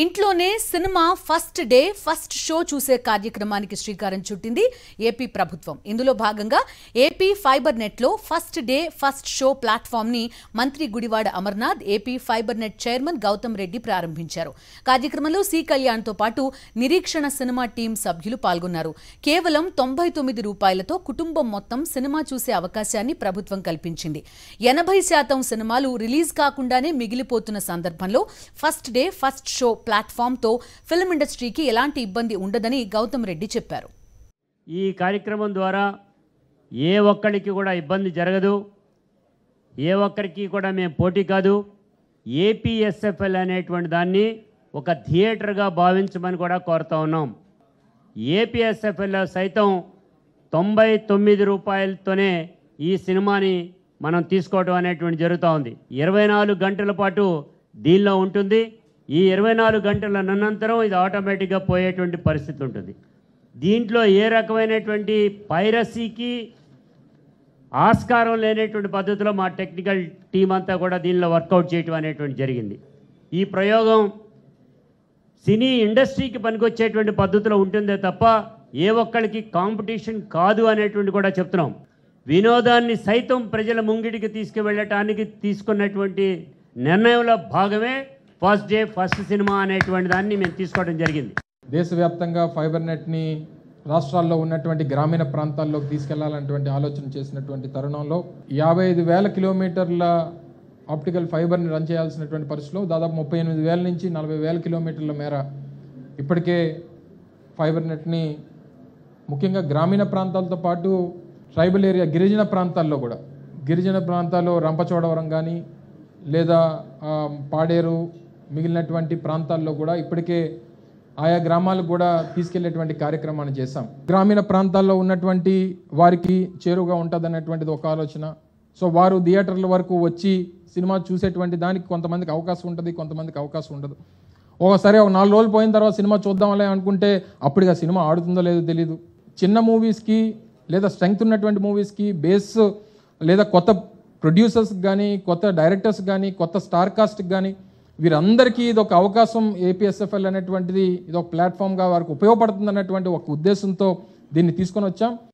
ఇంట్లోనే cinema first day first show చూసే కార్యక్రమానికి శ్రీకారం చుట్టింది ఏపీ ప్రభుత్వం ఇందులో భాగంగా ఏపీ ఫైబర్ నెట్లో ఫస్ట్ డే ఫస్ట్ షో ప్లాట్ఫామ్ని మంత్రి Gudivada Amarnath AP fibre net chairman Gautam Reddy ప్రారంభించారు కార్యక్రమంలో సి కళ్యాణ్తో పాటు నిరీక్షణ సినిమా టీం సభ్యులు పాల్గొన్నారు కేవలం తొంభై తొమ్మిది రూపాయలతో కుటుంబం మొత్తం సినిమా చూసే అవకాశాన్ని ప్రభుత్వం కల్పించింది ఎనభై శాతం సినిమాలు రిలీజ్ కాకుండానే మిగిలిపోతున్న సందర్భంలో ఫస్ట్ డే ఫస్ట్ షో ప్లాట్ఫామ్తో ఫిల్మ్ ఇండస్ట్రీకి ఎలాంటి ఇబ్బంది ఉండదని గౌతమ్ రెడ్డి చెప్పారు ఈ కార్యక్రమం ద్వారా ఏ ఒక్కరికి కూడా ఇబ్బంది జరగదు ఏ ఒక్కరికి కూడా మేము పోటీ కాదు ఏపీఎస్ఎఫ్ఎల్ అనేటువంటి దాన్ని ఒక థియేటర్గా భావించమని కూడా కోరుతా ఉన్నాం ఏపీఎస్ఎఫ్ఎల్లో సైతం తొంభై తొమ్మిది రూపాయలతోనే ఈ సినిమాని మనం తీసుకోవడం అనేటువంటి జరుగుతూ ఉంది ఇరవై నాలుగు గంటల పాటు దీనిలో ఉంటుంది ఈ ఇరవై నాలుగు గంటల అనంతరం ఇది ఆటోమేటిక్గా పోయేటువంటి పరిస్థితి ఉంటుంది దీంట్లో ఏ రకమైనటువంటి పైరసీకి ఆస్కారం లేనటువంటి పద్ధతిలో మా టెక్నికల్ టీం అంతా కూడా దీనిలో వర్కౌట్ చేయటం అనేటువంటి జరిగింది ఈ ప్రయోగం సినీ ఇండస్ట్రీకి పనికొచ్చేటువంటి పద్ధతిలో ఉంటుందే తప్ప ఏ ఒక్కరికి కాంపిటీషన్ కాదు అనేటువంటి కూడా చెప్తున్నాం వినోదాన్ని సైతం ప్రజల ముంగిటికి తీసుకువెళ్ళటానికి తీసుకున్నటువంటి నిర్ణయంలో భాగమే ఫస్ట్ డే ఫస్ట్ సినిమా అనేటువంటి దాన్ని మేము తీసుకోవడం జరిగింది దేశవ్యాప్తంగా ఫైబర్ నెట్ని రాష్ట్రాల్లో ఉన్నటువంటి గ్రామీణ ప్రాంతాల్లోకి తీసుకెళ్లాలన్నటువంటి ఆలోచన చేసినటువంటి తరుణంలో యాభై ఐదు వేల కిలోమీటర్ల ఆప్టికల్ ఫైబర్ని రన్ చేయాల్సినటువంటి పరిస్థితిలో దాదాపు ముప్పై ఎనిమిది వేల నుంచి నలభై వేల కిలోమీటర్ల మేర ఇప్పటికే ఫైబర్ నెట్ని ముఖ్యంగా గ్రామీణ ప్రాంతాలతో పాటు ట్రైబల్ ఏరియా గిరిజన ప్రాంతాల్లో కూడా గిరిజన ప్రాంతాల్లో రంపచోడవరం కానీ లేదా పాడేరు మిగిలినటువంటి ప్రాంతాల్లో కూడా ఇప్పటికే ఆయా గ్రామాలకు కూడా తీసుకెళ్లేటువంటి కార్యక్రమాన్ని చేశాం గ్రామీణ ప్రాంతాల్లో ఉన్నటువంటి వారికి చేరుగా ఉంటుంది ఒక ఆలోచన సో వారు థియేటర్ల వరకు వచ్చి సినిమా చూసేటువంటి దానికి కొంతమందికి అవకాశం ఉంటుంది కొంతమందికి అవకాశం ఉండదు ఒకసారి ఒక నాలుగు రోజులు పోయిన తర్వాత సినిమా చూద్దాంలే అనుకుంటే అప్పటికి ఆ సినిమా ఆడుతుందో లేదో తెలియదు చిన్న మూవీస్కి లేదా స్ట్రెంగ్త్ ఉన్నటువంటి మూవీస్కి బేస్ లేదా కొత్త ప్రొడ్యూసర్స్కి కానీ కొత్త డైరెక్టర్స్ కానీ కొత్త స్టార్ కాస్ట్కి కానీ వీరందరికీ ఇది ఒక అవకాశం ఏపీఎస్ఎఫ్ఎల్ అనేటువంటిది ఇది ఒక ప్లాట్ఫామ్గా వారికి ఉపయోగపడుతుంది అన్నటువంటి ఒక ఉద్దేశంతో దీన్ని తీసుకొని వచ్చాం